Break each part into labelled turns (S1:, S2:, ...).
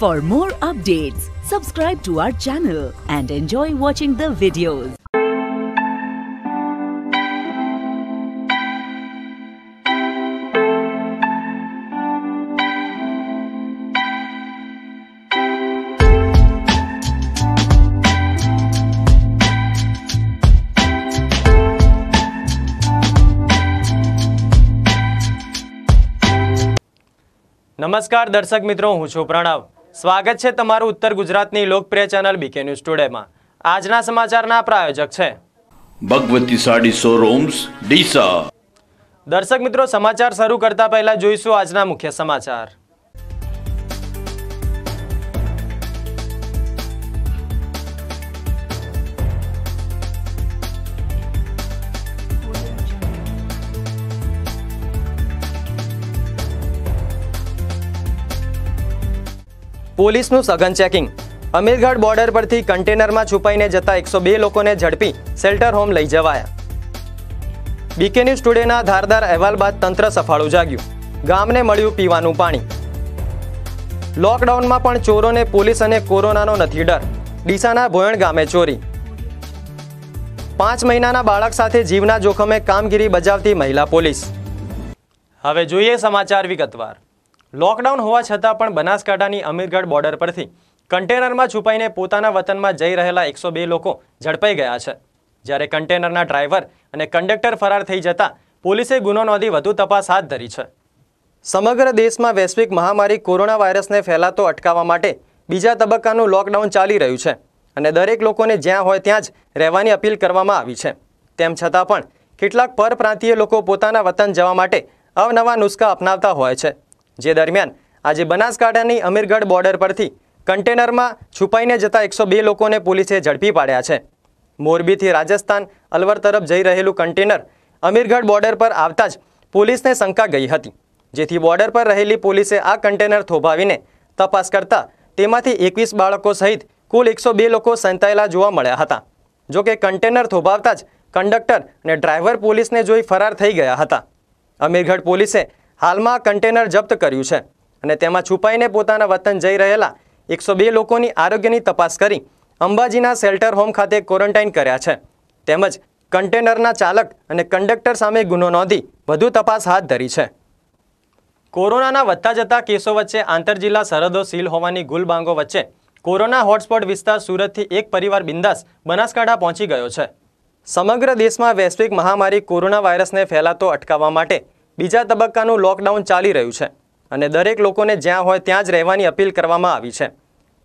S1: For more updates, subscribe to our channel and enjoy watching the videos.
S2: નમસ્કાર દર્શક મિત્રો હું છું પ્રણવ સ્વાગત છે તમારું ઉત્તર ગુજરાતની લોકપ્રિય ચેનલ બીકે ન્યૂઝ ટુડેમાં આજના સમાચારના પ્રાયોજક છે
S1: ભગવતી સાડી શોરૂમ્સ ડીસા
S2: દર્શક મિત્રો સમાચાર શરૂ કરતા પહેલા જોઈશું આજના મુખ્ય સમાચાર પોલીસનું સઘન ચેકિંગ અમીરગઢ બોર્ડર પરથી કન્ટેનરમાં છુપાઈને જતા એકસો બે લોકોને ઝડપી શેલ્ટર હોમ લઈ જવાયા બીકે ન્યૂઝ ટુડેના ધારદાર અહેવાલ બાદ તંત્ર સફાળું જાગ્યું ગામને મળ્યું પીવાનું પાણી લોકડાઉનમાં પણ ચોરોને પોલીસ અને કોરોનાનો નથી ડર ડીસાના ભોયણ ગામે ચોરી પાંચ મહિનાના બાળક સાથે જીવના જોખમે કામગીરી બજાવતી મહિલા પોલીસ હવે જોઈએ સમાચાર વિગતવાર લોકડાઉન હોવા છતાં પણ બનાસકાંઠાની અમીરગઢ બોર્ડર પરથી કન્ટેનરમાં છુપાઈને પોતાના વતનમાં જઈ રહેલા એકસો બે લોકો ઝડપાઈ ગયા છે જ્યારે કન્ટેનરના ડ્રાઈવર અને કંડક્ટર ફરાર થઈ જતાં પોલીસે ગુનો નોંધી વધુ તપાસ હાથ ધરી છે સમગ્ર દેશમાં વૈશ્વિક મહામારી કોરોના વાયરસને ફેલાતો અટકાવવા માટે બીજા તબક્કાનું લોકડાઉન ચાલી રહ્યું છે અને દરેક લોકોને જ્યાં હોય ત્યાં જ રહેવાની અપીલ કરવામાં આવી છે તેમ છતાં પણ કેટલાક પરપ્રાંતીય લોકો પોતાના વતન જવા માટે અવનવા નુસ્ખા અપનાવતા હોય છે જે દરમિયાન આજે બનાસકાંઠાની અમીરગઢ બોર્ડર પરથી કન્ટેનરમાં છુપાઈને જતા એકસો બે લોકોને પોલીસે ઝડપી પાડ્યા છે મોરબીથી રાજસ્થાન અલવર તરફ જઈ રહેલું કન્ટેનર અમીરગઢ બોર્ડર પર આવતા જ પોલીસને શંકા ગઈ હતી જેથી બોર્ડર પર રહેલી પોલીસે આ કન્ટેનર થોભાવીને તપાસ કરતા તેમાંથી એકવીસ બાળકો સહિત કુલ એકસો બે લોકો સંતાયેલા જોવા મળ્યા હતા જોકે કન્ટેનર થોભાવતા જ કંડક્ટર અને ડ્રાઈવર પોલીસને જોઈ ફરાર થઈ ગયા હતા અમીરગઢ પોલીસે હાલમાં કન્ટેનર જપ્ત કર્યું છે અને તેમાં છુપાઈને પોતાના વતન જઈ રહેલા એકસો બે લોકોની આરોગ્યની તપાસ કરી અંબાજીના શેલ્ટર હોમ ખાતે ક્વોરન્ટાઇન કર્યા છે તેમજ કન્ટેનરના ચાલક અને કંડક્ટર સામે ગુનો નોંધી વધુ તપાસ હાથ ધરી છે કોરોનાના વધતા જતા કેસો વચ્ચે આંતરજિલ્લા સરહદો સીલ હોવાની ગુલબાંગો વચ્ચે કોરોના હોટસ્પોટ વિસ્તાર સુરતથી એક પરિવાર બિંદાસ બનાસકાંઠા પહોંચી ગયો છે સમગ્ર દેશમાં વૈશ્વિક મહામારી કોરોના વાયરસને ફેલાતો અટકાવવા માટે બીજા તબક્કાનું લોકડાઉન ચાલી રહ્યું છે અને દરેક લોકોને જ્યાં હોય ત્યાં જ રહેવાની અપીલ કરવામાં આવી છે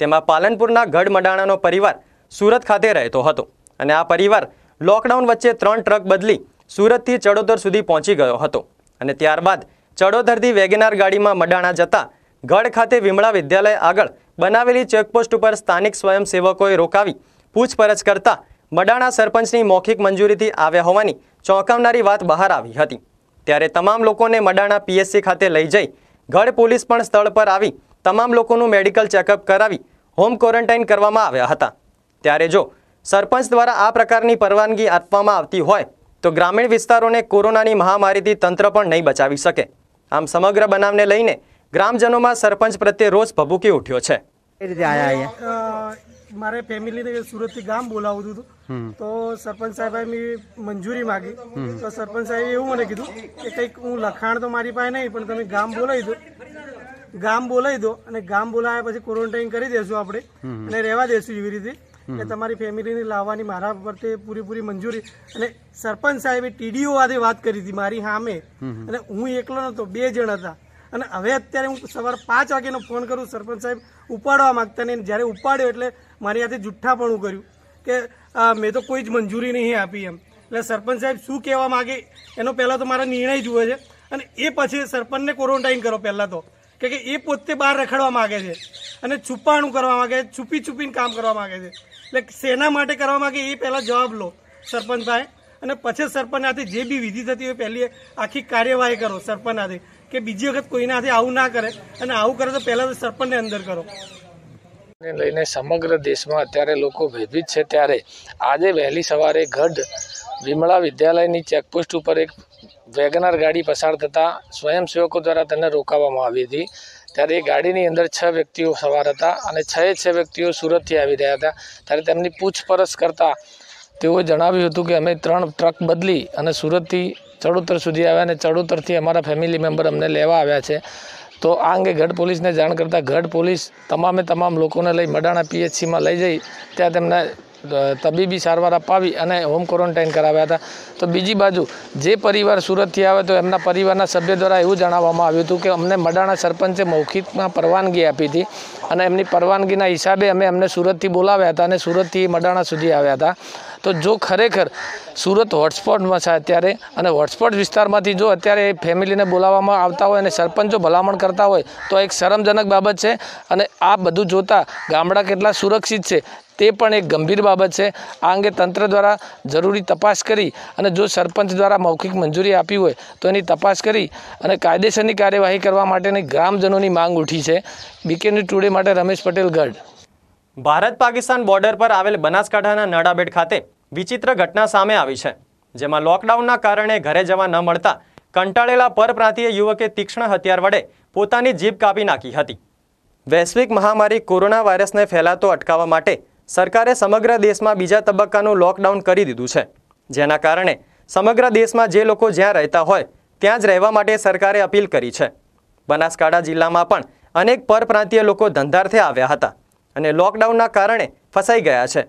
S2: તેમાં પાલનપુરના ગઢ મડાણાનો પરિવાર સુરત ખાતે રહેતો હતો અને આ પરિવાર લોકડાઉન વચ્ચે ત્રણ ટ્રક બદલી સુરતથી ચડોદર સુધી પહોંચી ગયો હતો અને ત્યારબાદ ચડોદરથી વેગેનાર ગાડીમાં મડાણા જતા ગઢ ખાતે વિમળા વિદ્યાલય આગળ બનાવેલી ચેકપોસ્ટ ઉપર સ્થાનિક સ્વયંસેવકોએ રોકાવી પૂછપરછ કરતા મડાણા સરપંચની મૌખિક મંજૂરીથી આવ્યા હોવાની ચોંકાવનારી વાત બહાર આવી હતી ત્યારે તમામ લોકોને મડાણા પીએસસી ખાતે લઈ જઈ ગઢ પોલીસ પણ સ્થળ પર આવી તમામ લોકોનું મેડિકલ ચેકઅપ કરાવી હોમ ક્વોરન્ટાઇન કરવામાં આવ્યા હતા ત્યારે જો સરપંચ દ્વારા આ પ્રકારની પરવાનગી આપવામાં આવતી હોય તો ગ્રામીણ વિસ્તારોને કોરોનાની મહામારીથી તંત્ર પણ નહીં બચાવી શકે આમ સમગ્ર બનાવને લઈને ગ્રામજનોમાં સરપંચ પ્રત્યે રોષ ભભૂકી ઉઠ્યો છે
S3: મારે ફેમિલી સુરત થી ગામ બોલાવવું હતું તો સરપંચ સાહેબ મેં મંજૂરી માગી તો સરપંચ સાહેબ એવું મને કીધું કે કંઈક હું લખાણ તો મારી પાસે નહીં પણ તમે ગામ બોલાવી દો ગામ બોલાવી દો અને ગામ બોલાવ્યા પછી ક્વોરન્ટાઇન કરી દેશું આપણે અને રહેવા દેશું એવી રીતે કે તમારી ફેમિલીને લાવવાની મારા પરથી પૂરેપૂરી મંજૂરી અને સરપંચ સાહેબે ટીડીઓ આદે વાત કરી હતી મારી સામે અને હું એકલો નહોતો બે જણ હતા અને હવે અત્યારે હું સવારે પાંચ વાગ્યાનો ફોન કરું સરપંચ સાહેબ ઉપાડવા માંગતા નહીં જ્યારે ઉપાડ્યો એટલે મારી સાથે જુઠ્ઠાપણું કર્યું કે મેં તો કોઈ જ મંજૂરી નહીં આપી એમ એટલે સરપંચ સાહેબ શું કહેવા માગે એનો પહેલાં તો મારા નિર્ણય જુએ છે અને એ પછી સરપંચને ક્વોરન્ટાઇન કરો પહેલાં તો કે એ પોતે બહાર રખડવા માગે છે અને છુપાણું કરવા માગે છે છુપી છુપીને કામ કરવા માગે છે એટલે શેના માટે કરવા માગે એ પહેલાં જવાબ લો સરપંચ ભાઈ અને પછી સરપંચ હાથે જે બી વિધિ થતી હોય પહેલી આખી કાર્યવાહી કરો સરપંચ હાથે કે બીજી વખત કોઈના હાથે આવું ના કરે અને આવું કરે તો પહેલાં તો સરપંચને અંદર કરો
S4: ને લઈને સમગ્ર દેશમાં અત્યારે લોકો ભયભીત છે ત્યારે આજે વહેલી સવારે ગઢ વિમળા વિદ્યાલયની ચેકપોસ્ટ ઉપર એક વેગનાર ગાડી પસાર થતાં સ્વયંસેવકો દ્વારા તેને રોકાવવામાં આવી હતી ત્યારે એ ગાડીની અંદર છ વ્યક્તિઓ સવાર હતા અને છ છ વ્યક્તિઓ સુરતથી આવી રહ્યા હતા ત્યારે તેમની પૂછપરછ કરતાં તેઓએ જણાવ્યું હતું કે અમે ત્રણ ટ્રક બદલી અને સુરતથી ચડોતર સુધી આવ્યા અને ચડોતરથી અમારા ફેમિલી મેમ્બર અમને લેવા આવ્યા છે તો આ અંગે ગઢ પોલીસને જાણ કરતાં ગઢ પોલીસ તમામે તમામ લોકોને લઈ મડાણા પીએચસીમાં લઈ જઈ ત્યાં તેમને તબીબી સારવાર અપાવી અને હોમ ક્વોરન્ટાઇન કરાવ્યા હતા તો બીજી બાજુ જે પરિવાર સુરતથી આવે તો એમના પરિવારના સભ્ય દ્વારા એવું જણાવવામાં આવ્યું હતું કે અમને મડાણા સરપંચે મૌખિકમાં પરવાનગી આપી હતી અને એમની પરવાનગીના હિસાબે અમે એમને સુરતથી બોલાવ્યા હતા અને સુરતથી મડાણા સુધી આવ્યા હતા તો જો ખરેખર સુરત હોટસ્પોટમાં છે અત્યારે અને હોટસ્પોટ વિસ્તારમાંથી જો અત્યારે ફેમિલીને બોલાવવામાં આવતા હોય અને સરપંચો ભલામણ કરતા હોય તો એક શરમજનક બાબત છે અને આ બધું જોતાં ગામડા કેટલા સુરક્ષિત છે તે પણ એક ગંભીર બાબત છે આ અંગે તંત્ર દ્વારા જરૂરી તપાસ કરી અને જો સરપંચ દ્વારા મૌખિક મંજૂરી આપી હોય તો એની તપાસ કરી અને કાયદેસરની કાર્યવાહી કરવા માટેની ગ્રામજનોની માંગ ઉઠી છે બીકેની ટુડે માટે રમેશ પટેલ ગઢ
S2: ભારત પાકિસ્તાન બોર્ડર પર આવેલ બનાસકાંઠાના નાડાબેટ ખાતે વિચિત્ર ઘટના સામે આવી છે જેમાં લોકડાઉનના કારણે ઘરે જવા ન મળતા કંટાળેલા પરપ્રાંતીય યુવકે તીક્ષ્ણ હથિયાર વડે પોતાની જીભ કાપી નાખી હતી વૈશ્વિક મહામારી કોરોના વાયરસને ફેલાતો અટકાવવા માટે સરકારે સમગ્ર દેશમાં બીજા તબક્કાનું લોકડાઉન કરી દીધું છે જેના કારણે સમગ્ર દેશમાં જે લોકો જ્યાં રહેતા હોય ત્યાં જ રહેવા માટે સરકારે અપીલ કરી છે બનાસકાંઠા જિલ્લામાં પણ અનેક પરપ્રાંતીય લોકો ધંધાર્થે આવ્યા હતા અને લોકડાઉનના કારણે ફસાઈ ગયા છે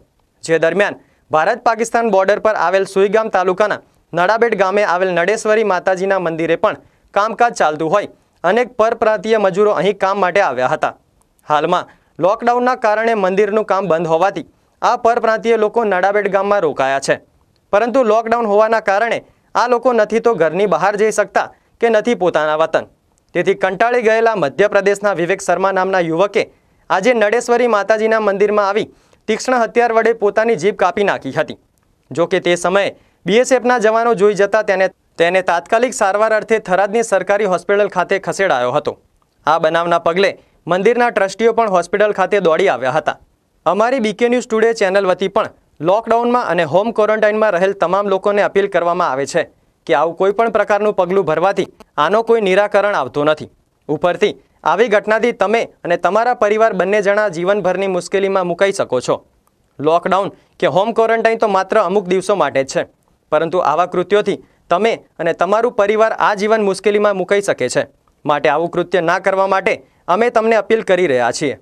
S2: જે દરમિયાન ભારત પાકિસ્તાન બોર્ડર પર આવેલ સુઈગામ તાલુકાના નડાબેટ ગામે આવેલ નડેશ્વરી માતાજીના મંદિરે પણ કામકાજ ચાલતું હોય અનેક પરપ્રાંતીય મજૂરો અહીં કામ માટે આવ્યા હતા હાલમાં લોકડાઉનના કારણે મંદિરનું કામ બંધ હોવાથી આ પરપ્રાંતીય લોકો નડાબેટ ગામમાં રોકાયા છે પરંતુ લોકડાઉન હોવાના કારણે આ લોકો નથી તો ઘરની બહાર જઈ શકતા કે નથી પોતાના વતન તેથી કંટાળી ગયેલા મધ્યપ્રદેશના વિવેક શર્મા નામના યુવકે આજે નડેશ્વરી માતાજીના મંદિરમાં આવી તીક્ષ્ણ હથિયાર વડે પોતાની જીભ કાપી નાખી હતી જો કે તે સમયે બીએસએફના જવાનો જોઈ જતા તેને તેને તાત્કાલિક સારવાર અર્થે થરાદની સરકારી હોસ્પિટલ ખાતે ખસેડાયો હતો આ બનાવના પગલે મંદિરના ટ્રસ્ટીઓ પણ હોસ્પિટલ ખાતે દોડી આવ્યા હતા અમારી બીકે ન્યૂઝ ટુડે ચેનલ વતી પણ લોકડાઉનમાં અને હોમ ક્વોરન્ટાઇનમાં રહેલ તમામ લોકોને અપીલ કરવામાં આવે છે કે આવું કોઈપણ પ્રકારનું પગલું ભરવાથી આનો કોઈ નિરાકરણ આવતું નથી ઉપરથી આવી ઘટનાથી તમે અને તમારા પરિવાર બંને જણા જીવનભરની મુશ્કેલીમાં મુકાઈ શકો છો લોકડાઉન કે હોમ ક્વોરન્ટાઇન તો માત્ર અમુક દિવસો માટે જ છે પરંતુ આવા કૃત્યોથી તમે અને તમારું પરિવાર આ જીવન મુશ્કેલીમાં મુકાઈ શકે છે માટે આવું કૃત્ય ના કરવા માટે અમે તમને અપીલ કરી રહ્યા છીએ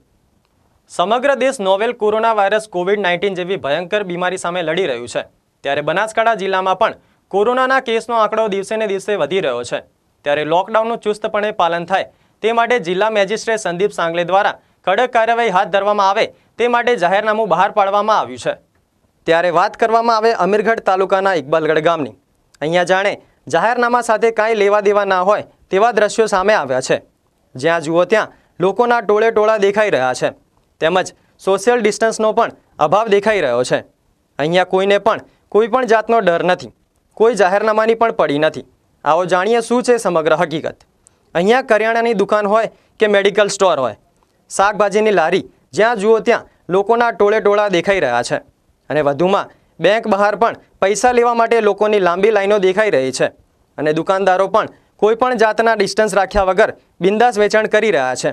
S2: સમગ્ર દેશ novel corona virus COVID nineteen જેવી ભયંકર બીમારી સામે લડી રહ્યું છે ત્યારે બનાસકાંઠા જિલ્લામાં પણ કોરોનાના કેસનો આંકડો દિવસેને દિવસે વધી રહ્યો છે ત્યારે લોકડાઉનનું ચુસ્તપણે પાલન થાય તે માટે જિલ્લા મેજિસ્ટ્રેટ સંદીપ સાંગલે દ્વારા કડક કાર્યવાહી હાથ ધરવામાં આવે તે માટે જાહેરનામું બહાર પાડવામાં આવ્યું છે ત્યારે વાત કરવામાં આવે અમીરગઢ તાલુકાના ઇકબાલગઢ ગામની અહીંયા જાણે જાહેરનામા સાથે કાંઈ લેવા દેવા ના હોય તેવા દ્રશ્યો સામે આવ્યા છે જ્યાં જુઓ ત્યાં લોકોના ટોળે ટોળા દેખાઈ રહ્યા છે તેમજ સોશિયલ ડિસ્ટન્સનો પણ અભાવ દેખાઈ રહ્યો છે અહીંયા કોઈને પણ કોઈ પણ જાતનો ડર નથી કોઈ જાહેરનામાની પણ પડી નથી આવો જાણીએ શું છે સમગ્ર હકીકત અહીંયા કરિયાણાની દુકાન હોય કે મેડિકલ સ્ટોર હોય શાકભાજીની લારી જ્યાં જુઓ ત્યાં લોકોના ટોળે ટોળા દેખાઈ રહ્યા છે અને વધુમાં બેંક બહાર પણ પૈસા લેવા માટે લોકોની લાંબી લાઈનો દેખાઈ રહી છે અને દુકાનદારો પણ કોઈપણ જાતના ડિસ્ટન્સ રાખ્યા વગર બિંદાસ વેચાણ કરી રહ્યા છે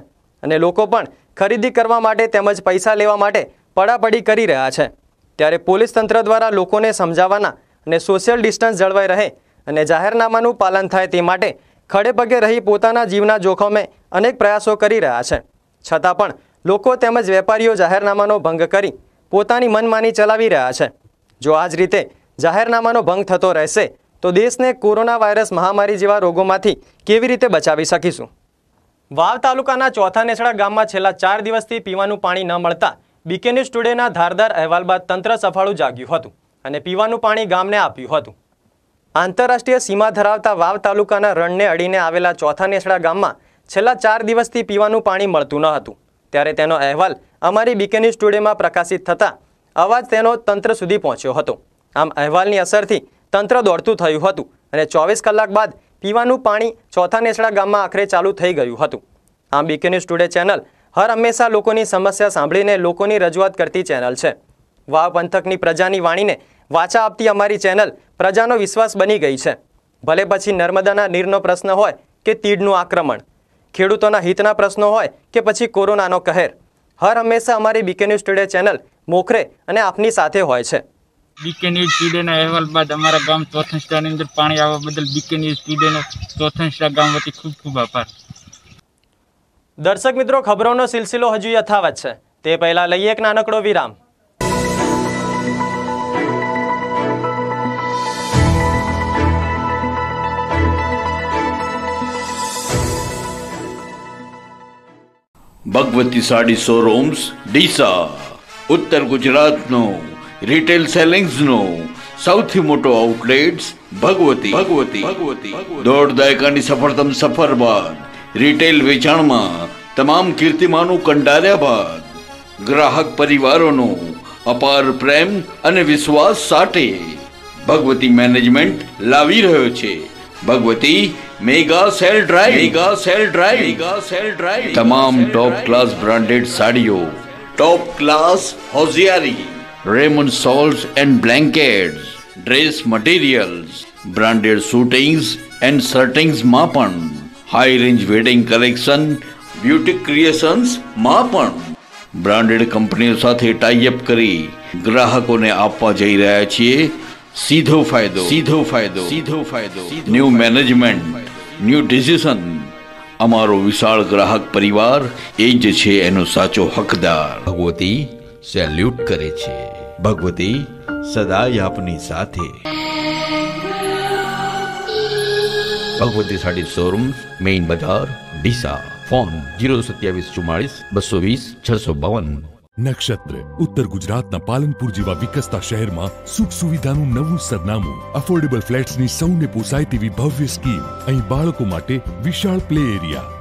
S2: અને લોકો પણ ખરીદી કરવા માટે તેમજ પૈસા લેવા માટે પડાપડી કરી રહ્યા છે ત્યારે પોલીસ તંત્ર દ્વારા લોકોને સમજાવવાના અને સોશિયલ ડિસ્ટન્સ જળવાઈ રહે અને જાહેરનામાનું પાલન થાય તે માટે ખડે પગે રહી પોતાના જીવના જોખમે અનેક પ્રયાસો કરી રહ્યા છે છતાં પણ લોકો તેમજ વેપારીઓ જાહેરનામાનો ભંગ કરી પોતાની મનમાની ચલાવી રહ્યા છે જો આ જ રીતે જાહેરનામાનો ભંગ થતો રહેશે તો દેશને કોરોના વાયરસ મહામારી જેવા રોગોમાંથી કેવી રીતે બચાવી શકીશું વાવ તાલુકાના ચોથા નેસડા ગામમાં છેલ્લા ચાર દિવસથી પીવાનું પાણી ન મળતા બીકે ન્યૂઝ ટુડેના ધારદાર અહેવાલ બાદ તંત્ર સફાળું જાગ્યું હતું અને પીવાનું પાણી ગામને આપ્યું હતું આંતરરાષ્ટ્રીય સીમા ધરાવતા વાવ તાલુકાના રણને અડીને આવેલા ચોથા નેસડા ગામમાં છેલ્લા ચાર દિવસથી પીવાનું પાણી મળતું ન હતું ત્યારે તેનો અહેવાલ અમારી બીકેની સ્ટુડિયોમાં પ્રકાશિત થતાં અવાજ તેનો તંત્ર સુધી પહોંચ્યો હતો આમ અહેવાલની અસરથી તંત્ર દોડતું થયું હતું અને ચોવીસ કલાક બાદ પીવાનું પાણી ચોથા નેસડા ગામમાં આખરે ચાલુ થઈ ગયું હતું આમ બીકેની સ્ટુડિયો ચેનલ હર હંમેશા લોકોની સમસ્યા સાંભળીને લોકોની રજૂઆત કરતી ચેનલ છે વાવ પંથકની પ્રજાની વાણીને વાચા આપતી અમારી ચેનલ પ્રજાનો વિશ્વાસ બની ગઈ છે ભલે પછી નર્મદાના નીરનો પ્રશ્ન હોય કે તીડનું આક્રમણ ખેડૂતોના હિતના પ્રશ્નો હોય કે પછી કોરોનાનો કહેર હર હંમેશા અમારી બીકે ન્યૂઝ ટુડે ચેનલ મોખરે અને આપની સાથે હોય છે
S4: બીકે ન્યૂઝ ટુડેના અહેવાલ બાદ
S2: અમારા ગામ ચોથંસ્ટાની અંદર પાણી આવવા બદલ બીકે ન્યૂઝ ટુડેનો ચોથંસ્ટા ગામ વતી ખૂબ ખૂબ આભાર દર્શક મિત્રો ખબરોનો સિલસિલો હજુ યથાવત છે તે પહેલાં લઈએ એક નાનકડો વિરામ
S1: ભગવતી સાડી શોરૂમ્સ ડીસા ઉત્તર ગુજરાતનો રિટેલ સેલિંગ્સનો સૌથી મોટો આઉટલેટ્સ ભગવતી ભગવતી ભગવતી દોઢ દાયકાની સફળતમ સફર બાદ રિટેલ વેચાણમાં તમામ કીર્તિમાનું કંડાર્યા બાદ ગ્રાહક પરિવારોનો અપાર પ્રેમ અને વિશ્વાસ સાથે ભગવતી મેનેજમેન્ટ લાવી રહ્યો છે Bhagwati mega sale drive mega sale drive mega sale drive तमाम टॉप क्लास ब्रांडेड साड़ियों top class hosiery Raymond shawls and blankets dress materials branded suitings and shirtings मापन high range wedding collection beauty creations मापन branded branded साथ type ટાઈ ग्राहकों ने ગ્રાહકોને આપવા જઈ રહ્યા સીધો ફાયદો સીધો ફાયદો સીધો ફાયદો ન્યૂ મેનેજમેન્ટ ન્યૂ ડિસિઝન અમારો વિશાળ ગ્રાહક પરિવાર એ જ છે એનો સાચો હકદાર ભગવતી સેલ્યુટ કરે છે ભગવતી સદાય આપની સાથે ભગવતી સાડી શોરૂમ મેઇન બજાર ડીસા ફોન જીરો સત્યાવીસ ચુમ્માળીસ બસો વીસ છસો બાવન નક્ષત્ર ઉત્તર ગુજરાતના પાલનપુર જેવા વિકસતા શહેરમાં સુખ સુવિધાનું નવું સરનામું અફોર્ડેબલ ફ્લેટ્સની સૌને પોસાય તેવી ભવ્ય સ્કીમ અહીં બાળકો માટે વિશાળ પ્લે એરિયા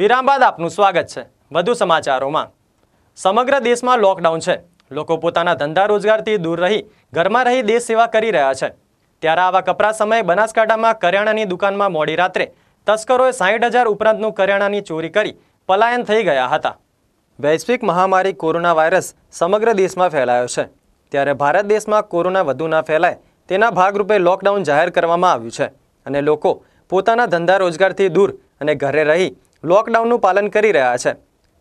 S2: વિરામ બાદ આપનું સ્વાગત છે વધુ સમાચારોમાં સમગ્ર દેશમાં લોકડાઉન છે લોકો પોતાના ધંધા રોજગારથી દૂર રહી ઘરમાં રહી દેશ સેવા કરી રહ્યા છે ત્યારે આવા કપરા સમયે બનાસકાંઠામાં કરિયાણાની દુકાનમાં મોડી રાત્રે તસ્કરોએ સાહીઠ હજાર ઉપરાંતનું કરિયાણાની ચોરી કરી પલાયન થઈ ગયા હતા વૈશ્વિક મહામારી કોરોના વાયરસ સમગ્ર દેશમાં ફેલાયો છે ત્યારે ભારત દેશમાં કોરોના વધુ ના ફેલાય તેના ભાગરૂપે લોકડાઉન જાહેર કરવામાં આવ્યું છે અને લોકો પોતાના ધંધા રોજગારથી દૂર અને ઘરે રહી લોકડાઉનનું પાલન કરી રહ્યા છે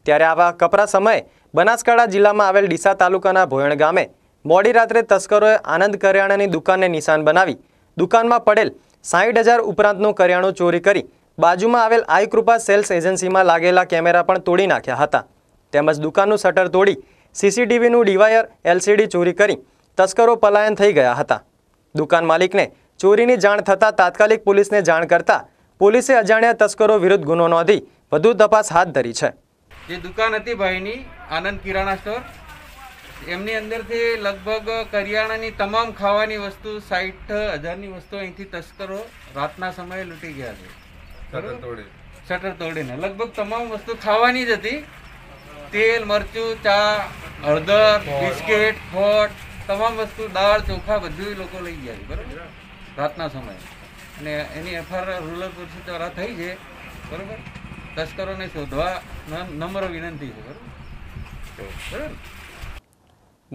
S2: ત્યારે આવા કપરા સમયે બનાસકાંઠા જિલ્લામાં આવેલ ડીસા તાલુકાના ભોયણ ગામે મોડી રાત્રે તસ્કરોએ આનંદ કરિયાણાની દુકાનને નિશાન બનાવી દુકાનમાં પડેલ સાહીઠ હજાર ઉપરાંતનું કરિયાણું ચોરી કરી બાજુમાં આવેલ આઈકૃપા સેલ્સ એજન્સીમાં લાગેલા કેમેરા પણ તોડી નાખ્યા હતા તેમજ દુકાનનું શટર તોડી સીસીટીવીનું ડિવાયર એલસીડી ચોરી કરી તસ્કરો પલાયન થઈ ગયા હતા દુકાન માલિકને ચોરીની જાણ થતાં તાત્કાલિક પોલીસને જાણ કરતાં પોલીસે અજાણ્યા તસ્કરો વિરુદ્ધ ગુનો નોંધી વધુ તપાસ હાથ ધરી છે
S3: જે દુકાન હતી ભાઈની આનંદ કિરાણા સ્ટોર એમની અંદરથી લગભગ કરિયાણાની તમામ ખાવાની વસ્તુ સાઠ હજારની વસ્તુ અહીંથી તસ્કરો રાતના સમયે લૂંટી ગયા છે શટર તોડીને લગભગ તમામ વસ્તુ ખાવાની જ હતી તેલ મરચું ચા હળદર બિસ્કેટ ખોટ તમામ વસ્તુ દાળ ચોખા બધું લોકો લઈ ગયા છે બરાબર રાતના સમયે અને એની એફઆઈઆર રૂરલ પોલીસ દ્વારા થઈ છે બરાબર તસ્કરોને શોધવા નમ્ર વિનંતી છે બરાબર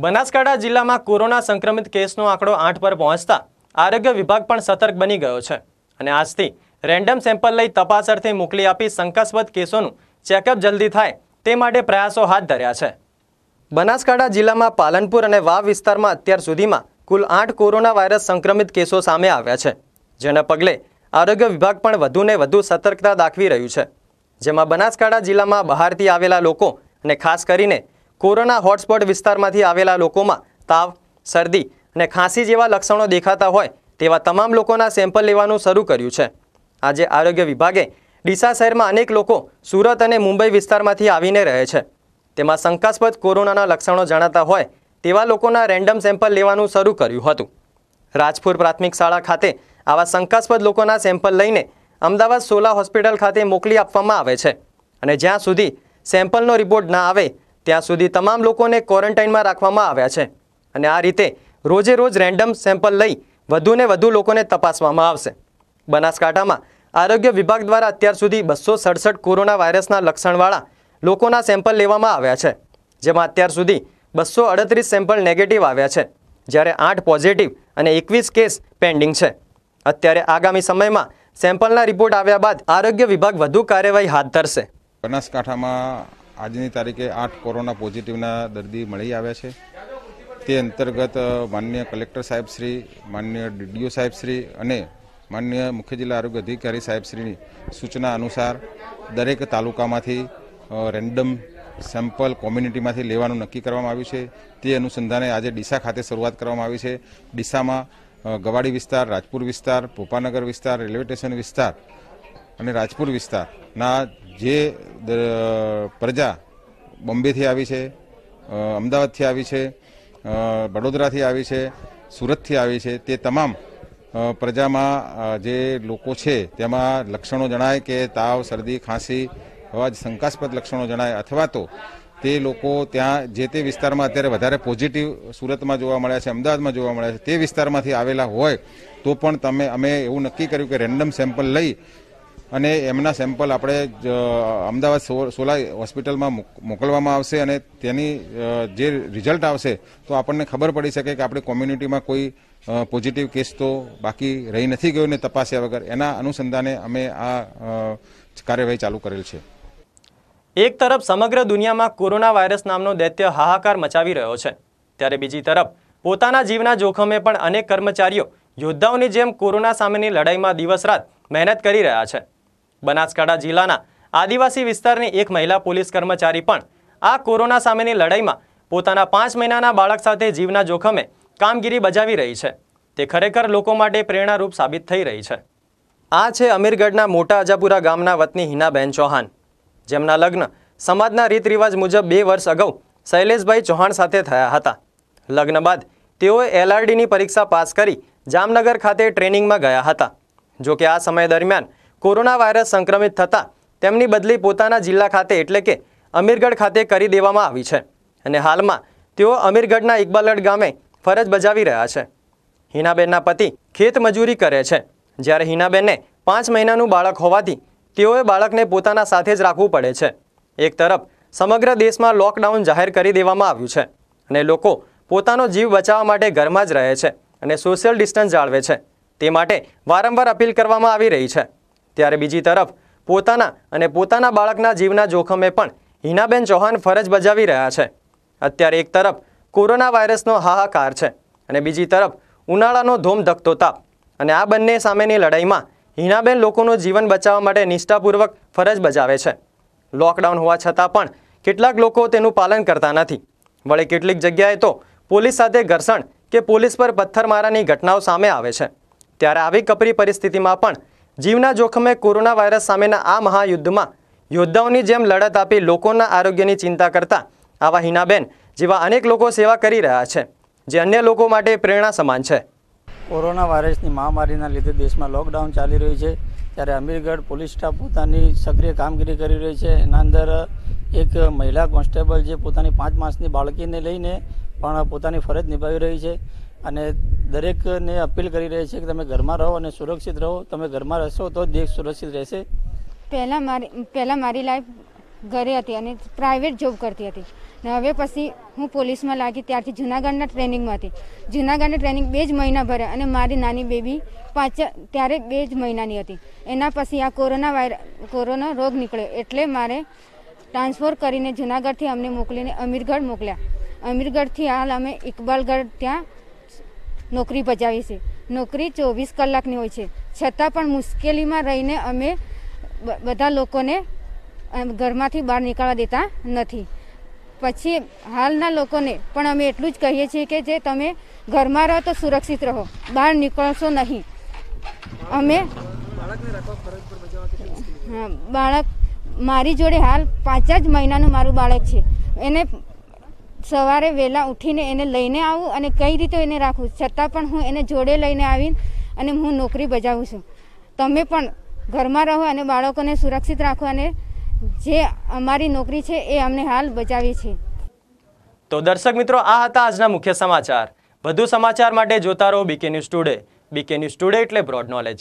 S2: બનાસકાંઠા જિલ્લામાં કોરોના સંક્રમિત કેસનો આંકડો આઠ પર પહોંચતા આરોગ્ય વિભાગ પણ સતર્ક બની ગયો છે અને આજથી રેન્ડમ સેમ્પલ લઈ તપાસ અર્થે મોકલી આપી શંકાસ્પદ કેસોનું ચેકઅપ જલ્દી થાય તે માટે પ્રયાસો હાથ ધર્યા છે બનાસકાંઠા જિલ્લામાં પાલનપુર અને વાવ વિસ્તારમાં અત્યાર સુધીમાં કુલ આઠ કોરોના વાયરસ સંક્રમિત કેસો સામે આવ્યા છે જેના પગલે આરોગ્ય વિભાગ પણ વધુને વધુ સતર્કતા દાખવી રહ્યું છે જેમાં બનાસકાંઠા જિલ્લામાં બહારથી આવેલા લોકો અને ખાસ કરીને કોરોના હોટસ્પોટ વિસ્તારમાંથી આવેલા લોકોમાં તાવ શરદી અને ખાંસી જેવા લક્ષણો દેખાતા હોય તેવા તમામ લોકોના સેમ્પલ લેવાનું શરૂ કર્યું છે આજે આરોગ્ય વિભાગે ડીસા શહેરમાં અનેક લોકો સુરત અને મુંબઈ વિસ્તારમાંથી આવીને રહે છે તેમાં શંકાસ્પદ કોરોનાના લક્ષણો જણાતા હોય તેવા લોકોના રેન્ડમ સેમ્પલ લેવાનું શરૂ કર્યું હતું રાજપુર પ્રાથમિક શાળા ખાતે આવા શંકાસ્પદ લોકોના સેમ્પલ લઈને અમદાવાદ સોલા હોસ્પિટલ ખાતે મોકલી આપવામાં આવે છે અને જ્યાં સુધી સેમ્પલનો રિપોર્ટ ના આવે ત્યાં સુધી તમામ લોકોને ક્વોરન્ટાઇનમાં રાખવામાં આવ્યા છે અને આ રીતે રોજે રોજ રેન્ડમ સેમ્પલ લઈ વધુને વધુ લોકોને તપાસવામાં આવશે બનાસકાંઠામાં આરોગ્ય વિભાગ દ્વારા અત્યાર સુધી બસો સડસઠ કોરોના વાયરસના લક્ષણવાળા લોકોના સેમ્પલ લેવામાં આવ્યા છે જેમાં અત્યાર સુધી બસો અડત્રીસ સેમ્પલ નેગેટિવ આવ્યા છે જ્યારે આઠ પોઝિટિવ અને એકવીસ કેસ પેન્ડિંગ છે અત્યારે આગામી સમયમાં સેમ્પલના રિપોર્ટ આવ્યા બાદ આરોગ્ય વિભાગ વધુ કાર્યવાહી હાથ
S5: ધરશે બનાસકાંઠામાં આજની તારીખે આઠ કોરોના પોઝિટિવના દર્દી મળી આવ્યા છે તે અંતર્ગત માન્ય કલેક્ટર સાહેબશ્રી માન્ય ડીડીઓ સાહેબશ્રી અને માન્ય મુખ્ય જિલ્લા આરોગ્ય અધિકારી સાહેબશ્રીની સૂચના અનુસાર દરેક તાલુકામાંથી રેન્ડમ સેમ્પલ કોમ્યુનિટીમાંથી લેવાનું નક્કી કરવામાં આવ્યું છે તે અનુસંધાને આજે ડીસા ખાતે શરૂઆત કરવામાં આવી છે ડીસામાં ગવાડી વિસ્તાર રાજપુર વિસ્તાર પોપાનગર વિસ્તાર રેલવે સ્ટેશન વિસ્તાર અને રાજપુર વિસ્તારના જે પ્રજા બોમ્બેથી આવી છે અમદાવાદથી આવી છે વડોદરાથી આવી છે સુરતથી આવી છે તે તમામ પ્રજામાં જે લોકો છે તેમાં લક્ષણો જણાય કે તાવ શરદી ખાંસી આવા જ શંકાસ્પદ લક્ષણો જણાય અથવા તો તે લોકો ત્યાં જે તે વિસ્તારમાં અત્યારે વધારે પોઝિટિવ સુરતમાં જોવા મળ્યા છે અમદાવાદમાં જોવા મળ્યા છે તે વિસ્તારમાંથી આવેલા હોય તો પણ તમે અમે એવું નક્કી કર્યું કે રેન્ડમ સેમ્પલ લઈ અને એમના સેમ્પલ આપણે અમદાવાદ સોલા હોસ્પિટલમાં મોકલવામાં આવશે અને તેની જે રિઝલ્ટ આવશે તો આપણને ખબર પડી શકે કે આપણે કોમ્યુનિટીમાં કોઈ પોઝિટિવ કેસ તો બાકી રહી નથી ગયો ને તપાસ્યા વગર એના અનુસંધાને અમે આ કાર્યવાહી ચાલુ કરેલ છે
S2: એક તરફ સમગ્ર દુનિયામાં કોરોના વાયરસ નામનો દૈત્ય હાહાકાર મચાવી રહ્યો છે ત્યારે બીજી તરફ પોતાના જીવના જોખમે પણ અનેક કર્મચારીઓ યોદ્ધાઓની જેમ કોરોના સામેની લડાઈમાં દિવસ રાત મહેનત કરી રહ્યા છે બનાસકાંઠા જિલ્લાના આદિવાસી વિસ્તારની એક મહિલા પોલીસ કર્મચારી પણ આ કોરોના સામેની લડાઈમાં પોતાના પાંચ મહિનાના બાળક સાથે જીવના જોખમે કામગીરી બજાવી રહી છે તે ખરેખર લોકો માટે પ્રેરણારૂપ સાબિત થઈ રહી છે આ છે અમીરગઢના મોટા અજાપુરા ગામના વતની હિનાબહેન ચૌહાણ જેમના લગ્ન સમાજના રીત રિવાજ મુજબ બે વર્ષ અગાઉ શૈલેષભાઈ ચૌહાણ સાથે થયા હતા લગ્ન બાદ તેઓએ એલઆરડીની પરીક્ષા પાસ કરી જામનગર ખાતે ટ્રેનિંગમાં ગયા હતા જો કે આ સમય દરમિયાન કોરોના વાયરસ સંક્રમિત થતાં તેમની બદલી પોતાના જિલ્લા ખાતે એટલે કે અમીરગઢ ખાતે કરી દેવામાં આવી છે અને હાલમાં તેઓ અમીરગઢના ઇકબાલગઢ ગામે ફરજ બજાવી રહ્યા છે હિનાબેનના પતિ ખેત મજૂરી કરે છે જ્યારે હિનાબેનને પાંચ મહિનાનું બાળક હોવાથી તેઓએ બાળકને પોતાના સાથે જ રાખવું પડે છે એક તરફ સમગ્ર દેશમાં લોકડાઉન જાહેર કરી દેવામાં આવ્યું છે અને લોકો પોતાનો જીવ બચાવવા માટે ઘરમાં જ રહે છે અને સોશિયલ ડિસ્ટન્સ જાળવે છે તે માટે વારંવાર અપીલ કરવામાં આવી રહી છે ત્યારે બીજી તરફ પોતાના અને પોતાના બાળકના જીવના જોખમે પણ હિનાબેન ચૌહાણ ફરજ બજાવી રહ્યા છે અત્યારે એક તરફ કોરોના વાયરસનો હાહાકાર છે અને બીજી તરફ ઉનાળાનો ધૂમ ધકતો તાપ અને આ બંને સામેની લડાઈમાં હિનાબેન લોકોનું જીવન બચાવવા માટે નિષ્ઠાપૂર્વક ફરજ બજાવે છે લોકડાઉન હોવા છતાં પણ કેટલાક લોકો તેનું પાલન કરતા નથી વળે કેટલીક જગ્યાએ તો પોલીસ સાથે ઘર્ષણ કે પોલીસ પર પથ્થરમારાની ઘટનાઓ સામે આવે છે ત્યારે આવી કપરી પરિસ્થિતિમાં પણ જીવના જોખમે કોરોના વાયરસ સામેના આ મહાયુદ્ધમાં યોદ્ધાઓની જેમ લડત આપી લોકોના આરોગ્યની ચિંતા કરતા આવા હિનાબેન જેવા અનેક લોકો સેવા કરી રહ્યા છે જે અન્ય લોકો માટે પ્રેરણા સમાન છે
S3: કોરોના વાયરસની મહામારીના લીધે દેશમાં લોકડાઉન ચાલી રહ્યું છે ત્યારે અમીરગઢ પોલીસ સ્ટાફ પોતાની સક્રિય કામગીરી કરી રહી છે એના અંદર એક મહિલા કોન્સ્ટેબલ જે પોતાની પાંચ માસની બાળકીને લઈને પણ પોતાની ફરજ નિભાવી રહી છે અને દરેકને અપીલ કરી રહી છે કે તમે ઘરમાં રહો અને સુરક્ષિત રહો તમે ઘરમાં રહેશો તો દેશ સુરક્ષિત રહેશે
S6: પહેલાં મારી પહેલાં મારી લાઈફ ઘરે હતી અને પ્રાઇવેટ જોબ કરતી હતી ને હવે પછી હું પોલીસમાં લાગી ત્યારથી જૂનાગઢના ટ્રેનિંગમાં હતી જૂનાગઢની ટ્રેનિંગ બે જ મહિના ભરે અને મારી નાની બેબી પાંચ ત્યારે બે જ મહિનાની હતી એના પછી આ કોરોના વાયર કોરોના રોગ નીકળ્યો એટલે મારે ટ્રાન્સફર કરીને જૂનાગઢથી અમને મોકલીને અમીરગઢ મોકલ્યા અમીરગઢથી હાલ અમે ઇકબાલગઢ ત્યાં નોકરી બજાવી છે નોકરી ચોવીસ કલાકની હોય છે છતાં પણ મુશ્કેલીમાં રહીને અમે બધા લોકોને ઘરમાંથી બહાર નીકળવા દેતા નથી પછી હાલના લોકોને પણ અમે એટલું જ કહીએ છીએ કે જે તમે ઘરમાં રહો તો સુરક્ષિત રહો બહાર નીકળશો નહીં અમે બાળક મારી જોડે હાલ પાંચ જ મહિનાનું મારું બાળક છે એને સવારે વહેલા ઉઠીને એને લઈને આવું અને કઈ રીતે એને રાખવું છતાં પણ હું એને જોડે લઈને આવી અને હું નોકરી બજાવું છું તમે પણ ઘરમાં રહો અને બાળકોને સુરક્ષિત રાખો અને જે અમારી નોકરી છે એ અમને હાલ બચાવી છે
S2: તો દર્શક મિત્રો આ હતા આજના મુખ્ય સમાચાર વધુ સમાચાર માટે જોતા રહો B K news today B K news today એટલે બ્રોડ નોલેજ